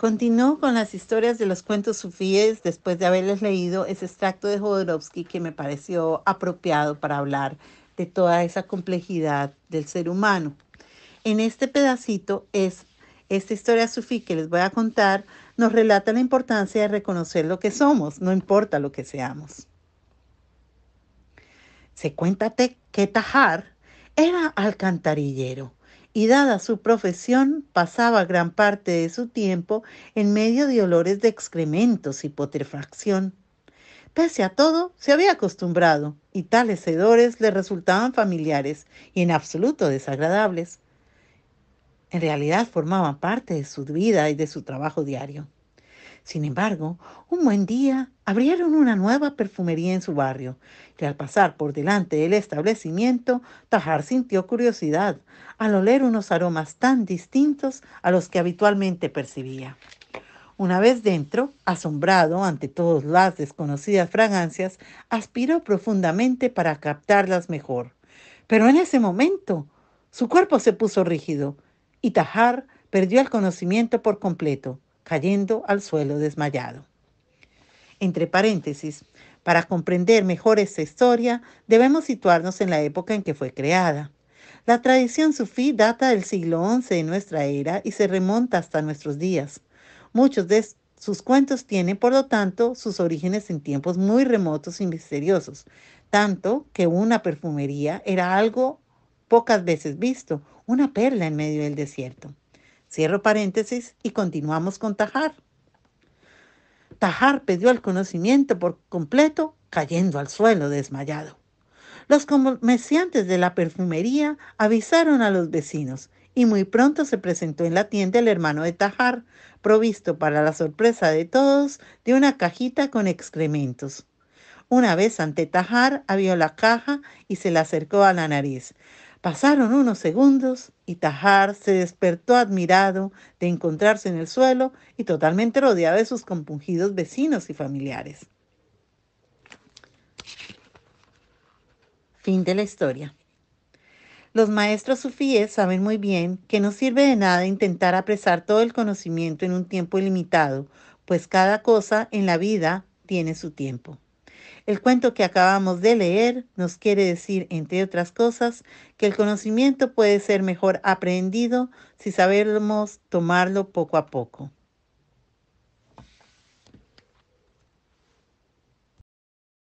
Continúo con las historias de los cuentos sufíes después de haberles leído ese extracto de Jodorowsky que me pareció apropiado para hablar de toda esa complejidad del ser humano. En este pedacito es esta historia sufí que les voy a contar nos relata la importancia de reconocer lo que somos, no importa lo que seamos. Se cuenta que Tajar era alcantarillero y dada su profesión pasaba gran parte de su tiempo en medio de olores de excrementos y putrefacción. Pese a todo, se había acostumbrado y tales hedores le resultaban familiares y en absoluto desagradables. En realidad formaban parte de su vida y de su trabajo diario. Sin embargo, un buen día abrieron una nueva perfumería en su barrio y al pasar por delante del establecimiento, Tajar sintió curiosidad al oler unos aromas tan distintos a los que habitualmente percibía. Una vez dentro, asombrado ante todas las desconocidas fragancias, aspiró profundamente para captarlas mejor. Pero en ese momento, su cuerpo se puso rígido y Tajar perdió el conocimiento por completo cayendo al suelo desmayado. Entre paréntesis, para comprender mejor esta historia, debemos situarnos en la época en que fue creada. La tradición sufí data del siglo XI de nuestra era y se remonta hasta nuestros días. Muchos de sus cuentos tienen, por lo tanto, sus orígenes en tiempos muy remotos y misteriosos, tanto que una perfumería era algo pocas veces visto, una perla en medio del desierto. Cierro paréntesis y continuamos con Tajar. Tajar pidió el conocimiento por completo cayendo al suelo desmayado. Los comerciantes de la perfumería avisaron a los vecinos y muy pronto se presentó en la tienda el hermano de Tajar, provisto para la sorpresa de todos de una cajita con excrementos. Una vez ante Tajar, abrió la caja y se la acercó a la nariz. Pasaron unos segundos y Tajar se despertó admirado de encontrarse en el suelo y totalmente rodeado de sus compungidos vecinos y familiares. Fin de la historia. Los maestros sufíes saben muy bien que no sirve de nada intentar apresar todo el conocimiento en un tiempo ilimitado, pues cada cosa en la vida tiene su tiempo. El cuento que acabamos de leer nos quiere decir, entre otras cosas, que el conocimiento puede ser mejor aprendido si sabemos tomarlo poco a poco.